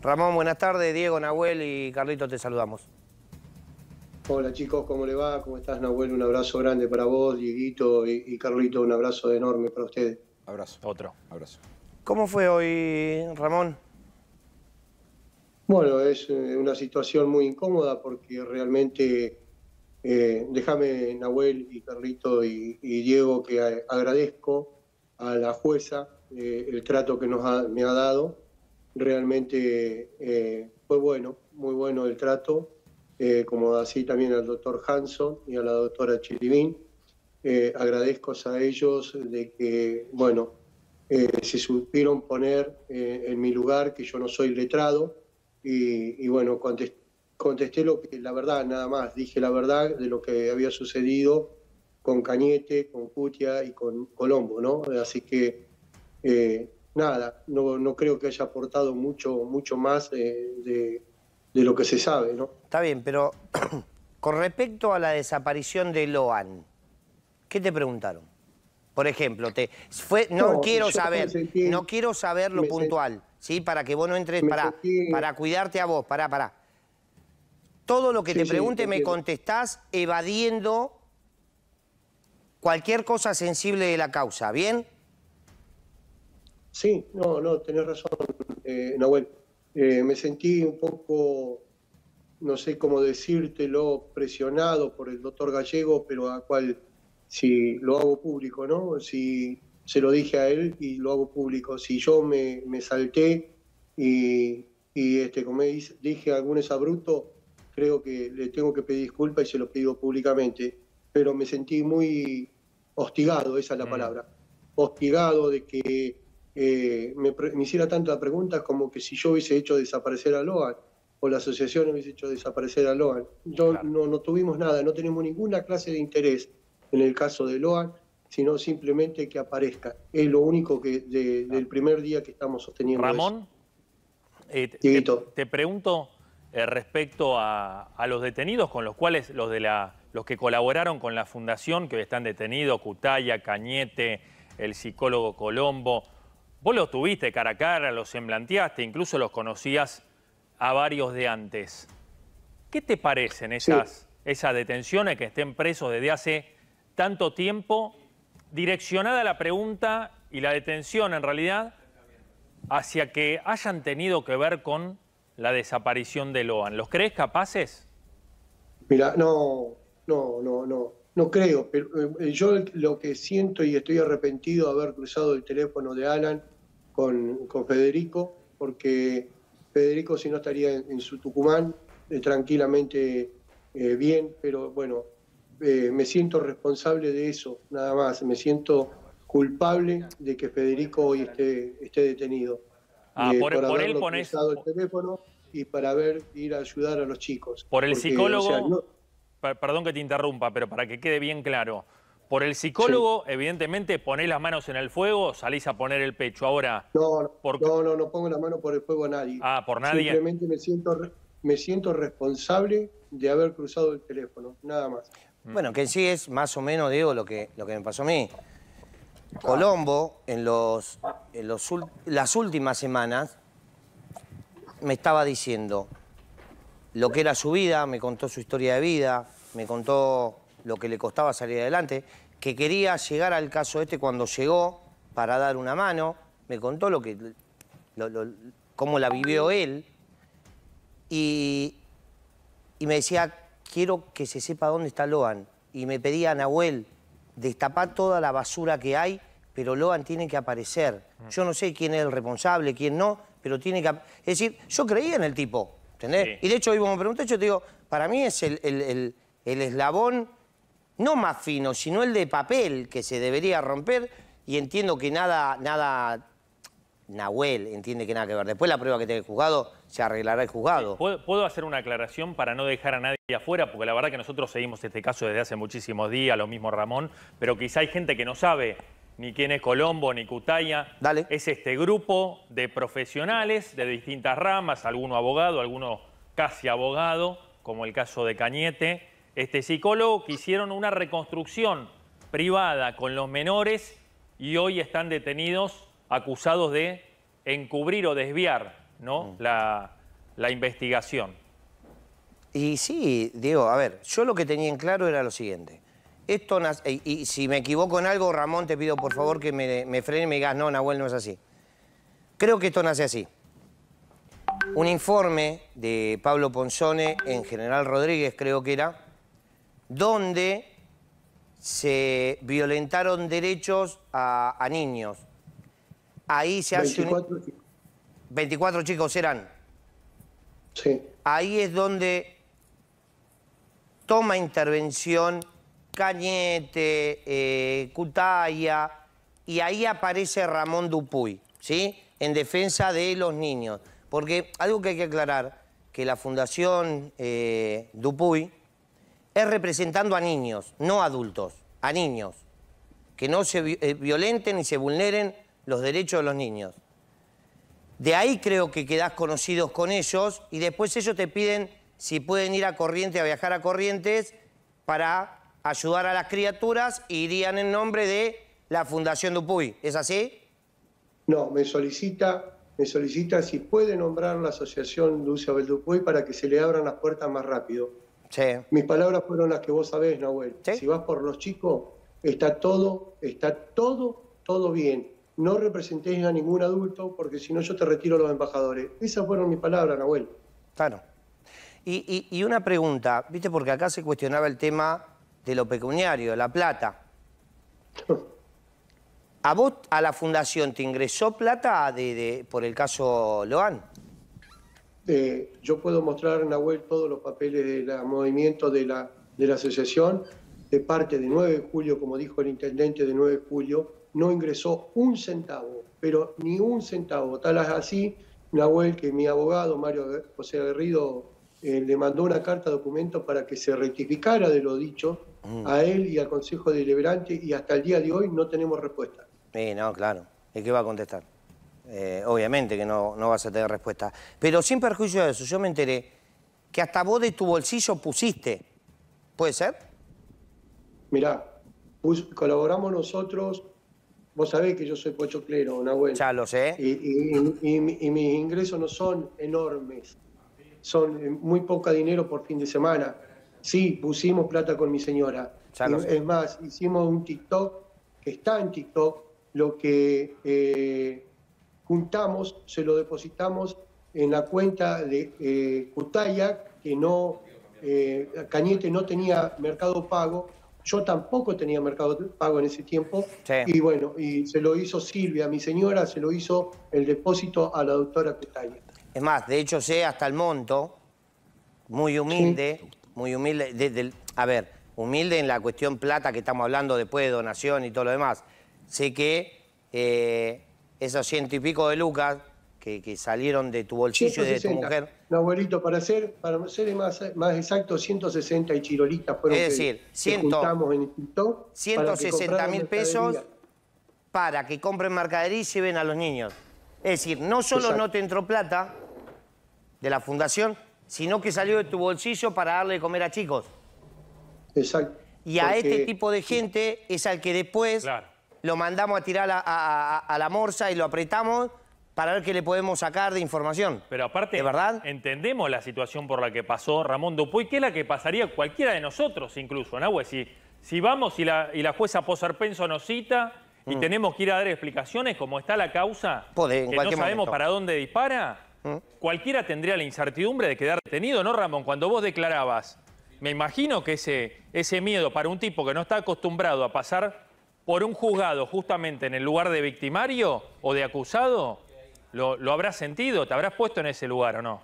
Ramón, buenas tardes. Diego, Nahuel y Carlito, te saludamos. Hola chicos, ¿cómo le va? ¿Cómo estás, Nahuel? Un abrazo grande para vos, Dieguito y, Carlito, un abrazo enorme para ustedes. Abrazo. Otro. Abrazo. ¿Cómo fue hoy, Ramón? Bueno, es eh, una situación muy incómoda porque realmente, eh, déjame, Nahuel y Carlito y, Diego, que agradezco a la jueza eh, el trato que nos me ha dado realmente eh, fue bueno, muy bueno el trato, eh, como así también al doctor Hanson y a la doctora Chiribín. Eh, agradezco a ellos de que, bueno, se supieron poner en mi lugar, que yo no soy letrado, y, bueno, contesté, lo que, la verdad, nada más, dije la verdad de lo que había sucedido con Cañete, con Cutia y con Colombo, ¿no? Así que nada, no, no creo que haya aportado mucho, mucho más eh, de, lo que se sabe. ¿no? Está bien, pero con respecto a la desaparición de Loan, ¿qué te preguntaron? Por ejemplo, te fue no, quiero saber, no quiero lo puntual, ¿sí? Para que vos no entres para para cuidarte a vos, para para. Todo lo que te pregunte me contestás evadiendo cualquier cosa sensible de la causa, ¿bien? Sí, no, no, tenés razón, eh, eh, me sentí un poco, no sé cómo decírtelo, presionado por el doctor Gallego, pero a cual si lo hago público, ¿no? Si se lo dije a él y lo hago público. Si yo me, salté y, y, este, como dije algún abrupto, creo que le tengo que pedir disculpas y se lo pido públicamente. Pero me sentí muy hostigado, esa es la mm. palabra. Hostigado de que eh, me, hiciera tantas preguntas como que si yo hubiese hecho desaparecer a Loan o la asociación hubiese hecho desaparecer a Loan. Yo no, tuvimos nada, no tenemos ninguna clase de interés en el caso de Loan, sino simplemente que aparezca. Es lo único que del primer día que estamos sosteniendo. Ramón, eh, te, pregunto eh, respecto a, los detenidos, con los cuales los de la los que colaboraron con la fundación, que hoy están detenidos, Cutaya, Cañete, el psicólogo Colombo, Vos los tuviste cara a cara, los semblanteaste, incluso los conocías a varios de antes. ¿Qué te parecen esas, esas detenciones que estén presos desde hace tanto tiempo? Direccionada la pregunta y la detención en realidad hacia que hayan tenido que ver con la desaparición de Loan. ¿Los crees capaces? Mira, no, no, no, no no creo, pero eh, eh, yo lo que siento y estoy arrepentido de haber cruzado el teléfono de Alan con, con Federico, porque Federico si no estaría en, su Tucumán eh, tranquilamente bien, pero bueno, me siento responsable de eso, nada más, me siento culpable de que Federico hoy esté, esté detenido. Ah, por, por, por él el teléfono y para ver ir a ayudar a los chicos. Por el psicólogo perdón que te interrumpa, pero para que quede bien claro. Por el psicólogo, evidentemente, ponés las manos en el fuego, salís a poner el pecho. Ahora. No, no, no, pongo la mano por el fuego a nadie. Ah, por nadie. Simplemente me siento, me siento responsable de haber cruzado el teléfono, nada más. Mm. Bueno, que sí es más o menos, Diego, lo que, lo que me pasó a mí. Ah. Colombo, en, los, los, las últimas semanas, me estaba diciendo, lo que era su vida, me contó su historia de vida, me contó lo que le costaba salir adelante, que quería llegar al caso este cuando llegó para dar una mano, me contó lo que, cómo la vivió él y, me decía, quiero que se sepa dónde está Loan. Y me pedía a Nahuel, destapar toda la basura que hay, pero Loan tiene que aparecer. Mm. Yo no sé quién es el responsable, quién no, pero tiene que... Es decir, yo creía en el tipo, y de hecho hoy vos me yo te digo, para mí es el, eslabón no más fino, sino el de papel que se debería romper y entiendo que nada, nada Nahuel entiende que nada que ver. Después la prueba que tenga el juzgado, se arreglará el juzgado. ¿Puedo, ¿Puedo, hacer una aclaración para no dejar a nadie afuera? Porque la verdad que nosotros seguimos este caso desde hace muchísimos días, lo mismo Ramón, pero quizá hay gente que no sabe ni quién es Colombo, ni Cutaya. Es este grupo de profesionales de distintas ramas, alguno abogado, alguno casi abogado, como el caso de Cañete, este psicólogo que hicieron una reconstrucción privada con los menores y hoy están detenidos acusados de encubrir o desviar ¿no? Mm. La, la investigación. Y sí, Diego, a ver, yo lo que tenía en claro era lo siguiente. Esto, y, y, si me equivoco en algo, Ramón, te pido por favor que me, me frene y me digas, no, Nahuel, no es así. Creo que esto nace así. Un informe de Pablo Ponzone en General Rodríguez, creo que era, donde se violentaron derechos a, niños. Ahí se hace 24 Chicos. 24 chicos eran. Sí. Ahí es donde toma intervención Cañete, eh, Cutaya, y ahí aparece Ramón Dupuy, ¿sí? En defensa de los niños. Porque algo que hay que aclarar, que la Fundación eh, Dupuy es representando a niños, no adultos, a niños. Que no se eh, violenten y se vulneren los derechos de los niños. De ahí creo que quedás conocidos con ellos y después ellos te piden si pueden ir a Corrientes, a viajar a Corrientes para ayudar a las criaturas irían en nombre de la Fundación Dupuy. ¿Es así? No, me solicita, me solicita si puede nombrar la Asociación Dulce Abel Dupuy para que se le abran las puertas más rápido. Sí. Mis palabras fueron las que vos sabés, Nahuel. Si vas por los chicos, está todo, está todo, todo bien. No representéis a ningún adulto porque si no yo te retiro los embajadores. Esas fueron mis palabras, Nahuel. Claro. Y, y, y una pregunta, viste, porque acá se cuestionaba el tema de lo pecuniario, la plata. ¿A vos, a la fundación, te ingresó plata de, por el caso Loan? Eh, yo puedo mostrar, Nahuel, todos los papeles del movimiento de la, de la asociación. De parte de 9 de julio, como dijo el intendente de 9 de julio, no ingresó un centavo, pero ni un centavo. Tal es así, Nahuel, que mi abogado, Mario José Aguerrido, eh, le mandó una carta documento para que se rectificara de lo dicho Mm. a él y al Consejo Deliberante y hasta el día de hoy no tenemos respuesta. Sí, no, claro. ¿Y qué va a contestar? Eh, obviamente que no, no vas a tener respuesta. Pero sin perjuicio de eso, yo me enteré que hasta vos de tu bolsillo pusiste. ¿Puede ser? Mirá, colaboramos nosotros. Vos sabés que yo soy pocho clero, buena... Ya lo sé. Y, y mis ingresos no son enormes. Son eh, muy poca dinero por fin de semana. Sí, pusimos plata con mi señora. Es más, hicimos un TikTok que está en TikTok. Lo que eh, juntamos se lo depositamos en la cuenta de eh, Cutaya, que no, eh, Cañete no tenía mercado pago. Yo tampoco tenía mercado pago en ese tiempo. Y bueno, y se lo hizo Silvia, mi señora, se lo hizo el depósito a la doctora Cutaya. Es más, de hecho sé hasta el monto, muy humilde muy humilde. desde a ver, humilde en la cuestión plata que estamos hablando después de donación y todo lo demás. Sé que eh, esos ciento y pico de lucas que, salieron de tu bolsillo y de tu mujer. No, abuelito, para ser, para ser más, más exacto, 160 y chirolitas fueron. Es decir, ciento 160 mil pesos para que compren mercadería y lleven a los niños. Es decir, no solo no te entró plata de la fundación, sino que salió de tu bolsillo para darle de comer a chicos. Exacto. Y a este tipo de gente es al que después lo mandamos a tirar a, la morsa y lo apretamos para ver qué le podemos sacar de información. Pero aparte, verdad? entendemos la situación por la que pasó Ramón Dupuy, que es la que pasaría cualquiera de nosotros incluso, ¿no? si, vamos y la, y la jueza Posarpenso nos cita y mm. tenemos que ir a dar explicaciones como está la causa, que no sabemos para dónde dispara, cualquiera tendría la incertidumbre de quedar detenido, ¿no, Ramón? Cuando vos declarabas, me imagino que ese, ese miedo para un tipo que no está acostumbrado a pasar por un juzgado justamente en el lugar de victimario o de acusado, lo, habrás sentido, te habrás puesto en ese lugar o no.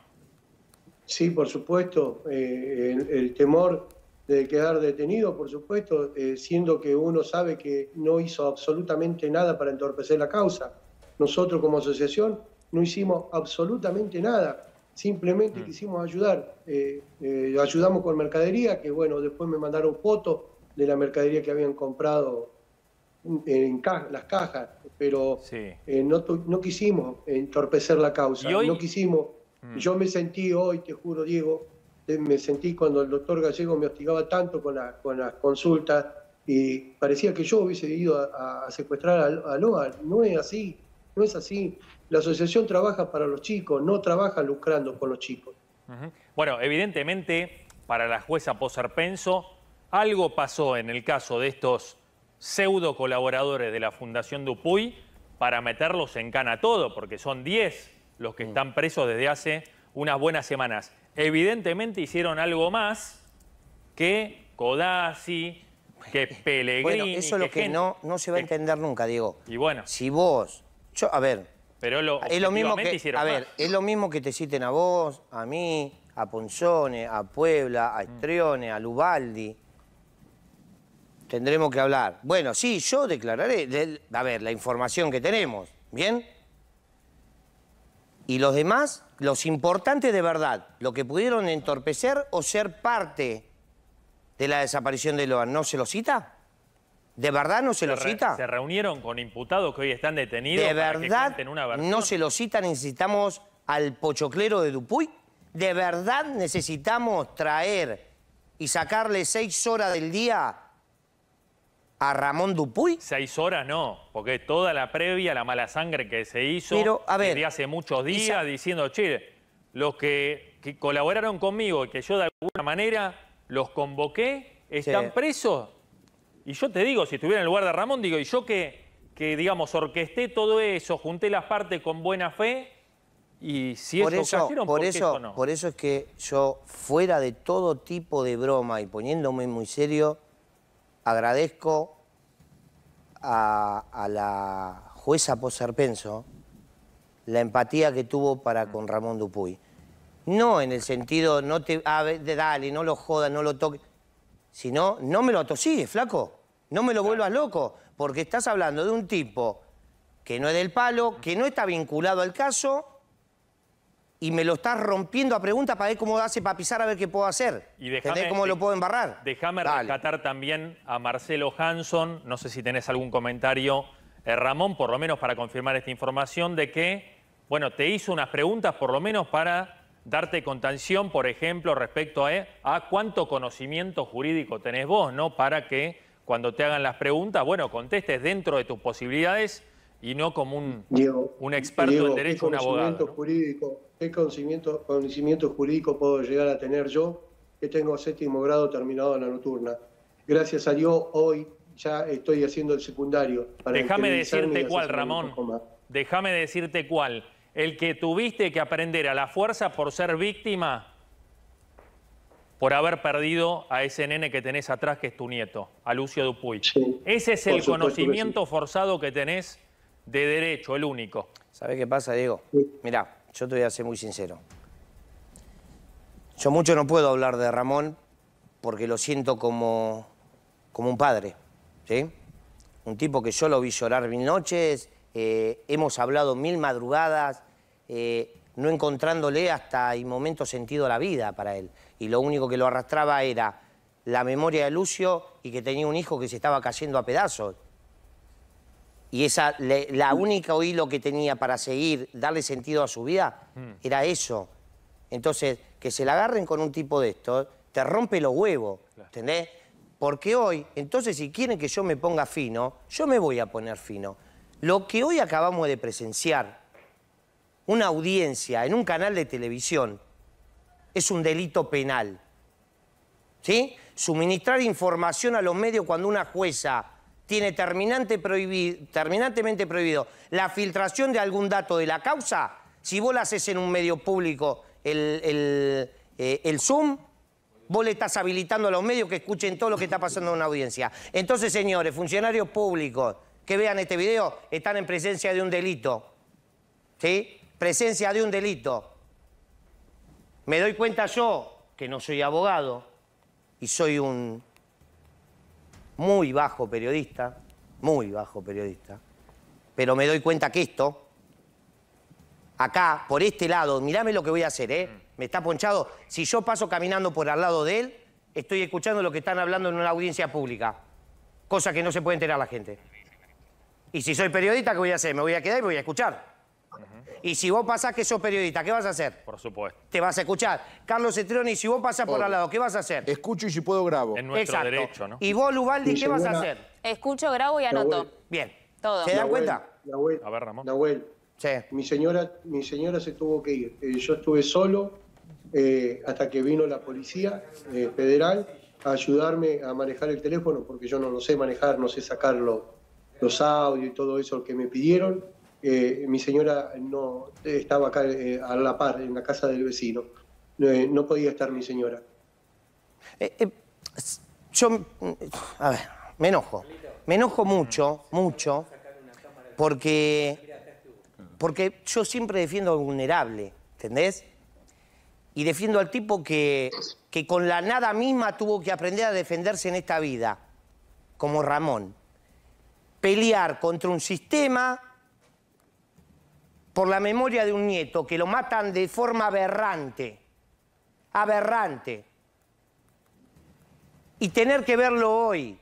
Sí, por supuesto, eh, el, temor de quedar detenido, por supuesto, eh, siendo que uno sabe que no hizo absolutamente nada para entorpecer la causa. Nosotros como asociación no hicimos absolutamente nada, simplemente mm. quisimos ayudar. Eh, eh, ayudamos con mercadería, que bueno, después me mandaron fotos de la mercadería que habían comprado en las cajas, pero eh, no, quisimos entorpecer la causa, no quisimos. Mm. Yo me sentí hoy, te juro Diego, me sentí cuando el doctor Gallego me hostigaba tanto con, la, con las consultas y parecía que yo hubiese ido a, secuestrar a Loa, no es así. No es así. La asociación trabaja para los chicos, no trabaja lucrando con los chicos. Bueno, evidentemente, para la jueza poserpenso algo pasó en el caso de estos pseudo colaboradores de la Fundación Dupuy para meterlos en cana todo, porque son 10 los que mm. están presos desde hace unas buenas semanas. Evidentemente hicieron algo más que Codazzi, que Pellegrini. Bueno, eso es lo que, no, no se va a entender nunca, Diego. Y bueno. Si vos a ver. Pero es lo mismo que, te citen a vos, a mí, a Ponzone, a Puebla, a mm. Estrione, a Lubaldi. Tendremos que hablar. Bueno, sí, yo declararé, a ver, la información que tenemos, ¿bien? Y los demás, los importantes de verdad, lo que pudieron entorpecer o ser parte de la desaparición de Loan, ¿no se los cita? ¿De verdad no se, lo cita? Se reunieron con imputados que hoy están detenidos. ¿De verdad una no se lo cita? Necesitamos al pochoclero de Dupuy. ¿De verdad necesitamos traer y sacarle seis horas del día a Ramón Dupuy? Seis horas no, porque toda la previa, la mala sangre que se hizo Pero, desde hace muchos días diciendo, chile, los que, colaboraron conmigo y que yo de alguna manera los convoqué, están presos y yo te digo, si estuviera en el lugar de Ramón, digo, y yo que, que digamos, orquesté todo eso, junté las partes con buena fe, y si por eso, por, ¿por eso, Por eso es que yo, fuera de todo tipo de broma y poniéndome muy serio, agradezco a, la jueza Poserpenso la empatía que tuvo para mm. con Ramón Dupuy. No en el sentido, no te, ah, dale, no lo jodas, no lo toques. Si no, no me lo atosigues, flaco. No me lo vuelvas loco. Porque estás hablando de un tipo que no es del palo, que no está vinculado al caso y me lo estás rompiendo a preguntas para ver cómo hace para pisar a ver qué puedo hacer. Y ver cómo lo puedo embarrar. Déjame rescatar también a Marcelo Hanson, no sé si tenés algún comentario, eh, Ramón, por lo menos para confirmar esta información, de que, bueno, te hizo unas preguntas por lo menos para darte contención, por ejemplo, respecto eh, a, cuánto conocimiento jurídico tenés vos, ¿no? Para que cuando te hagan las preguntas, bueno, contestes dentro de tus posibilidades y no como un, experto en derecho, un abogado. ¿Qué conocimiento, conocimiento jurídico puedo llegar a tener yo que tengo séptimo grado terminado en la nocturna? Gracias a Dios, hoy ya estoy haciendo el secundario. Déjame decirte cuál, Ramón. Déjame decirte cuál el que tuviste que aprender a la fuerza por ser víctima, por haber perdido a ese nene que tenés atrás, que es tu nieto, a Lucio Dupuy. ese es el conocimiento forzado que tenés de derecho, el único. ¿Sabés qué pasa, Diego? Mirá, yo te voy a ser muy sincero. Yo mucho no puedo hablar de Ramón porque lo siento como, como un padre, ¿sí? Un tipo que yo lo vi llorar mil noches, eh, hemos hablado mil madrugadas, eh, no encontrándole hasta el momento sentido a la vida para él. Y lo único que lo arrastraba era la memoria de Lucio y que tenía un hijo que se estaba cayendo a pedazos. Y esa, la mm. única hilo que tenía para seguir, darle sentido a su vida, mm. era eso. Entonces, que se la agarren con un tipo de esto, te rompe los huevos, ¿entendés? Porque hoy, entonces, si quieren que yo me ponga fino, yo me voy a poner fino. Lo que hoy acabamos de presenciar una audiencia en un canal de televisión es un delito penal. ¿Sí? Suministrar información a los medios cuando una jueza tiene terminante terminantemente prohibido la filtración de algún dato de la causa, si vos la haces en un medio público el, eh, el Zoom, vos le estás habilitando a los medios que escuchen todo lo que está pasando en una audiencia. Entonces, señores, funcionarios públicos que vean este video están en presencia de un delito. ¿Sí? presencia de un delito. Me doy cuenta yo que no soy abogado y soy un muy bajo periodista, muy bajo periodista, pero me doy cuenta que esto, acá, por este lado, mirame lo que voy a hacer, ¿eh? Mm. Me está ponchado. Si yo paso caminando por al lado de él, estoy escuchando lo que están hablando en una audiencia pública, cosa que no se puede enterar la gente. Y si soy periodista, ¿qué voy a hacer? Me voy a quedar y me voy a escuchar. Y si vos pasás que sos periodista, ¿qué vas a hacer? Por supuesto. Te vas a escuchar. Carlos y si vos pasás por al lado, ¿qué vas a hacer? Escucho y si puedo grabo. En nuestro derecho, ¿no? Y vos, Lubaldi, ¿qué vas a hacer? Escucho, grabo y anoto. Bien. Todo. ¿Se dan cuenta? a ver, Ramón. Nahuel, sí. mi, señora, mi señora se tuvo que ir. Eh, yo estuve solo eh, hasta que vino la policía eh, federal a ayudarme a manejar el teléfono, porque yo no lo sé manejar, no sé sacar los, los audios y todo eso que me pidieron. Eh, mi señora no eh, estaba acá eh, a la par, en la casa del vecino. no podía estar mi señora. yo, mm, a ver, me enojo. Me enojo mucho, mucho, porque, porque yo siempre defiendo al vulnerable, ¿entendés? Y defiendo al tipo que, que con la nada misma tuvo que aprender a defenderse en esta vida, como Ramón. Pelear contra un sistema por la memoria de un nieto que lo matan de forma aberrante, aberrante, y tener que verlo hoy,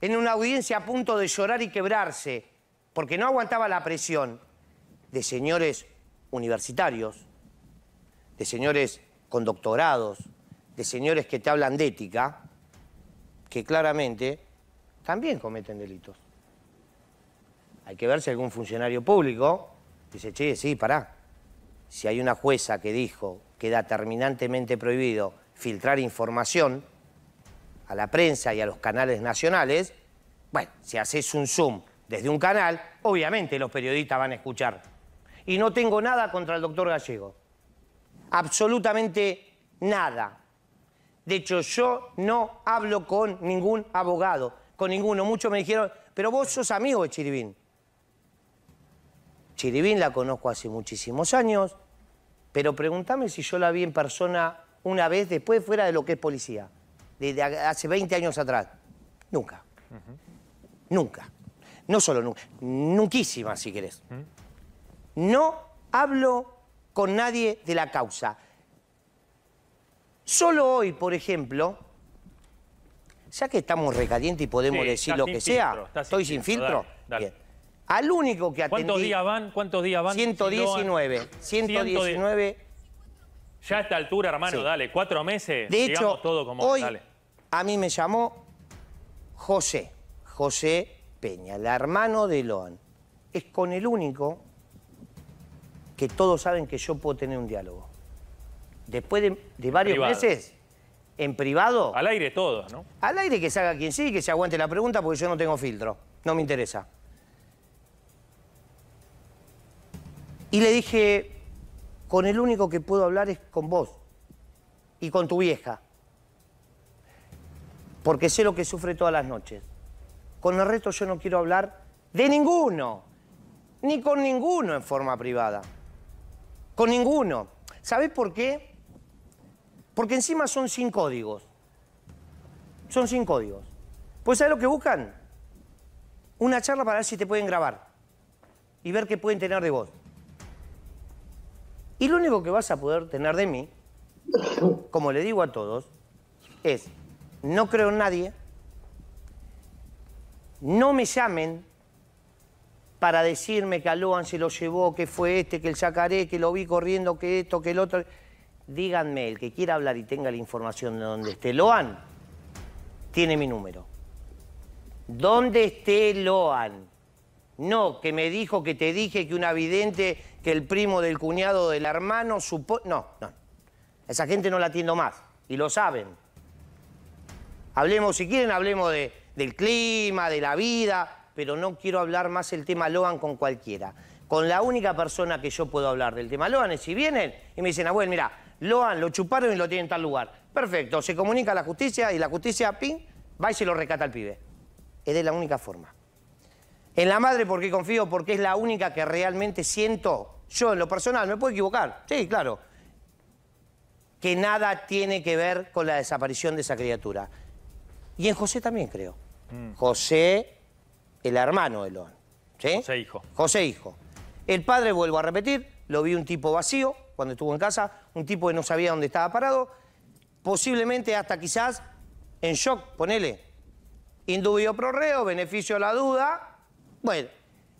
en una audiencia a punto de llorar y quebrarse, porque no aguantaba la presión de señores universitarios, de señores con doctorados, de señores que te hablan de ética, que claramente también cometen delitos. Hay que ver si algún funcionario público Dice, che, sí, pará. Si hay una jueza que dijo que queda terminantemente prohibido filtrar información a la prensa y a los canales nacionales, bueno, si haces un zoom desde un canal, obviamente los periodistas van a escuchar. Y no tengo nada contra el doctor Gallego. Absolutamente nada. De hecho, yo no hablo con ningún abogado, con ninguno. Muchos me dijeron, pero vos sos amigo de Chiribín. Chiribín la conozco hace muchísimos años, pero pregúntame si yo la vi en persona una vez después fuera de lo que es policía, desde hace 20 años atrás. Nunca. Nunca. No solo nunca, nunquísima si querés. No hablo con nadie de la causa. Solo hoy, por ejemplo, ya que estamos recalientes y podemos decir lo que sea, estoy sin filtro. Bien. Al único que atendí... ¿Cuántos días van? ¿Cuántos días van? 119. 119. Ya a esta altura, hermano, dale, cuatro meses. De hecho, todo como, hoy a mí me llamó José, José Peña, el hermano de Loan. Es con el único que todos saben que yo puedo tener un diálogo. Después de, varios meses, en privado... Al aire todo, ¿no? Al aire que salga quien sí, que se aguante la pregunta, porque yo no tengo filtro. No me interesa. Y le dije, con el único que puedo hablar es con vos y con tu vieja, porque sé lo que sufre todas las noches. Con el resto yo no quiero hablar de ninguno, ni con ninguno en forma privada, con ninguno. ¿Sabés por qué? Porque encima son sin códigos, son sin códigos. Pues ¿sabés lo que buscan? Una charla para ver si te pueden grabar y ver qué pueden tener de vos. Y lo único que vas a poder tener de mí, como le digo a todos, es no creo en nadie, no me llamen para decirme que a Loan se lo llevó, que fue este, que el sacaré, que lo vi corriendo, que esto, que el otro. Díganme, el que quiera hablar y tenga la información de donde esté Loan, tiene mi número. ¿Dónde esté Loan? No, que me dijo que te dije que un avidente, que el primo del cuñado del hermano supo... No, no. Esa gente no la atiendo más. Y lo saben. Hablemos, si quieren, hablemos de, del clima, de la vida, pero no quiero hablar más el tema Loan con cualquiera. Con la única persona que yo puedo hablar del tema Loan es si vienen y me dicen, abuelo, mira, Loan lo chuparon y lo tienen en tal lugar. Perfecto, se comunica a la justicia y la justicia, ping, va y se lo recata al pibe. Es de la única forma. En la madre porque confío, porque es la única que realmente siento, yo en lo personal, me puedo equivocar, sí, claro, que nada tiene que ver con la desaparición de esa criatura. Y en José también creo. Mm. José, el hermano de Lohan. José hijo. José hijo. El padre, vuelvo a repetir, lo vi un tipo vacío cuando estuvo en casa, un tipo que no sabía dónde estaba parado, posiblemente hasta quizás en shock, ponele. Indubio pro reo, beneficio a la duda, bueno,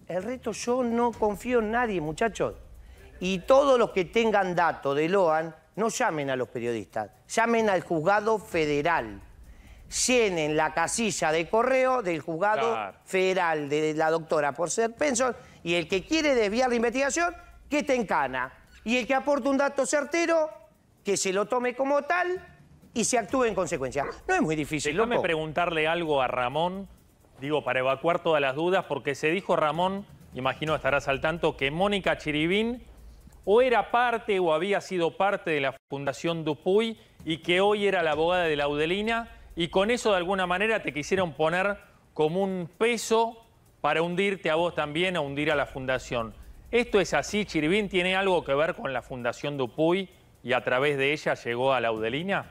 el reto yo no confío en nadie, muchachos. Y todos los que tengan datos de Loan, no llamen a los periodistas, llamen al juzgado federal. Llenen la casilla de correo del juzgado federal de la doctora por ser pensos. y el que quiere desviar la investigación, que te encana. Y el que aporte un dato certero, que se lo tome como tal y se actúe en consecuencia. No es muy difícil. Déjame preguntarle algo a Ramón digo, para evacuar todas las dudas, porque se dijo Ramón, imagino estarás al tanto, que Mónica Chiribín o era parte o había sido parte de la Fundación Dupuy y que hoy era la abogada de la Audelina y con eso de alguna manera te quisieron poner como un peso para hundirte a vos también a hundir a la Fundación. ¿Esto es así? ¿Chiribín tiene algo que ver con la Fundación Dupuy y a través de ella llegó a la Audelina.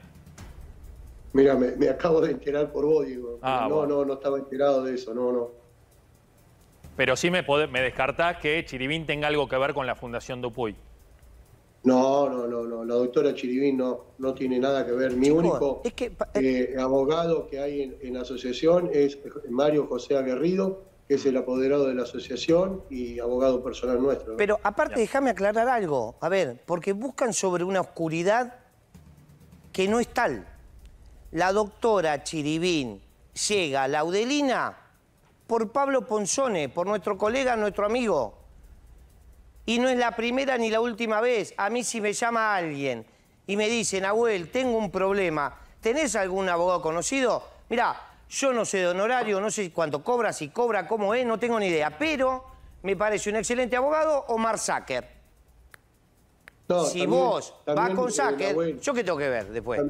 Mira, me, acabo de enterar por vos, digo. Ah, no, no, no estaba enterado de eso, no, no. Pero sí me, me descartás que Chiribín tenga algo que ver con la Fundación Dupuy. No, no, no, no. La doctora Chiribín no, tiene nada que ver. Mi único eh. Eh, abogado que hay en, la asociación es Mario José Aguerrido, que es el apoderado de la asociación y abogado personal nuestro. Pero aparte, déjame aclarar algo. A ver, porque buscan sobre una oscuridad que no es tal la doctora Chiribín llega a Laudelina por Pablo Ponzone, por nuestro colega, nuestro amigo. Y no es la primera ni la última vez. A mí si me llama alguien y me dicen, Abuel, tengo un problema, ¿tenés algún abogado conocido? Mirá, yo no sé de honorario, no sé cuánto cobra, si cobra, cómo es, no tengo ni idea. Pero me parece un excelente abogado Omar Sacker. si vos vas con eh, Sacker, ¿yo qué tengo que ver después?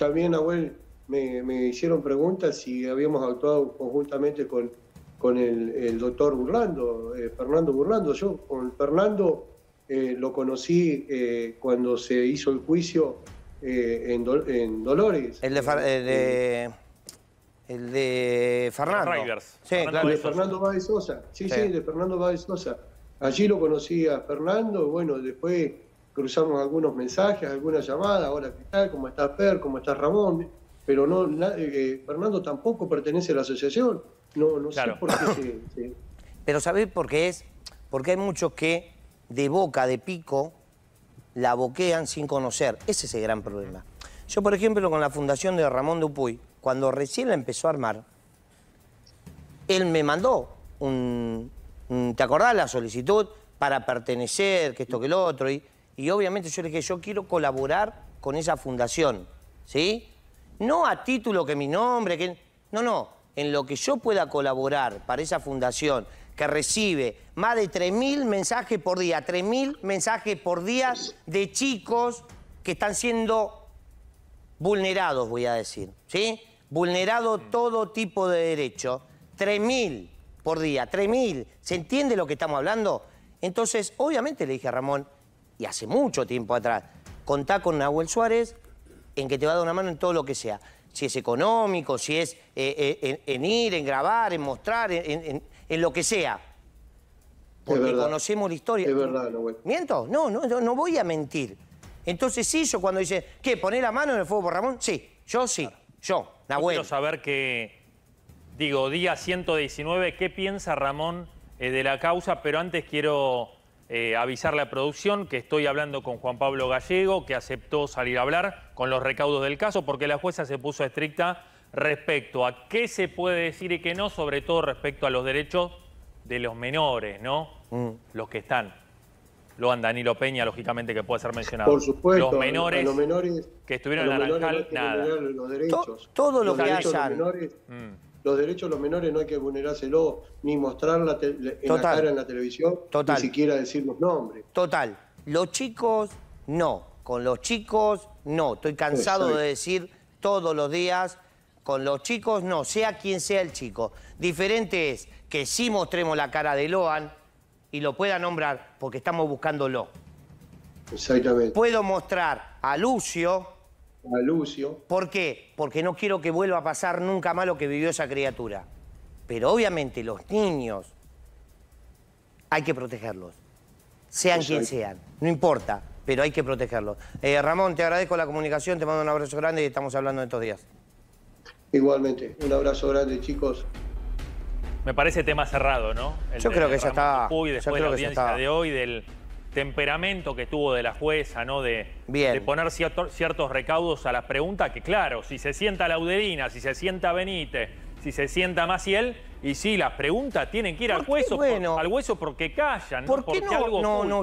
también, abuel me, hicieron preguntas si habíamos actuado conjuntamente con, con el, doctor Burlando, eh, Fernando Burlando. Yo con Fernando eh, lo conocí eh, cuando se hizo el juicio en, Dolores. El de, el de, Fernando. Sí, El de Fernando Báez Sosa. Sí, sí, de Fernando Báez Sosa. Allí lo conocí a Fernando, bueno, después cruzamos algunos mensajes, algunas llamadas, hola, ¿qué tal? ¿Cómo está Per? ¿Cómo está Ramón? Pero no, eh, Fernando tampoco pertenece a la asociación. No, no sé por qué se, Pero ¿sabés por qué es? Porque hay muchos que de boca, de pico, la boquean sin conocer. Ese es el gran problema. Yo, por ejemplo, con la fundación de Ramón Dupuy, cuando recién la empezó a armar, él me mandó un, ¿Te acordás la solicitud? Para pertenecer, que esto, que el otro. Y y obviamente yo le dije, yo quiero colaborar con esa fundación, ¿sí? No a título que mi nombre, que... No, no, en lo que yo pueda colaborar para esa fundación que recibe más de 3.000 mensajes por día, 3.000 mensajes por día de chicos que están siendo vulnerados, voy a decir, ¿sí? Vulnerado mm. todo tipo de derecho, 3.000 por día, 3.000, ¿se entiende lo que estamos hablando? Entonces, obviamente le dije a Ramón, y hace mucho tiempo atrás, contá con Nahuel Suárez en que te va a dar una mano en todo lo que sea. Si es económico, si es eh, eh, en, ir, en grabar, en mostrar, en, lo que sea. Porque conocemos la historia. Es verdad, Nahuel. ¿Miento? No, no, voy a mentir. Entonces sí, yo cuando dice, ¿qué? ¿Poner la mano en el fuego por Ramón? Sí, yo sí, yo, Nahuel. quiero saber que, digo, día 119, ¿qué piensa Ramón eh, de la causa? Pero antes quiero avisar eh, avisarle a producción que estoy hablando con Juan Pablo Gallego, que aceptó salir a hablar con los recaudos del caso, porque la jueza se puso estricta respecto a qué se puede decir y qué no, sobre todo respecto a los derechos de los menores, ¿no? Mm. Los que están. Lo han Danilo Peña, lógicamente, que puede ser mencionado. Por supuesto. Los menores, que estuvieron en la Naranjal, nada. Los derechos, todo lo que hayan los derechos de los menores no hay que vulnerárselo, ni mostrar la en la cara en la televisión, Total. ni siquiera decir los nombres. Total. Los chicos, no. Con los chicos, no. Estoy cansado de decir todos los días, con los chicos, no. Sea quien sea el chico. Diferente es que sí mostremos la cara de Loan y lo pueda nombrar porque estamos buscándolo. Exactamente. Puedo mostrar a Lucio a Lucio. ¿Por qué? Porque no quiero que vuelva a pasar nunca más lo que vivió esa criatura. Pero obviamente los niños hay que protegerlos, sean quien sean, no importa, pero hay que protegerlos. Eh, Ramón, te agradezco la comunicación, te mando un abrazo grande y estamos hablando de estos días. Igualmente, un abrazo grande chicos. Me parece tema cerrado, ¿no? yo, creo, que ya está. creo que ya de hoy del temperamento que tuvo de la jueza, ¿no? De, poner ciertos recaudos a las preguntas, que claro, si se sienta Lauderina, si se sienta Benítez, si se sienta Maciel, y si las preguntas tienen que ir al hueso, al hueso porque callan, ¿Por qué porque no, no, no,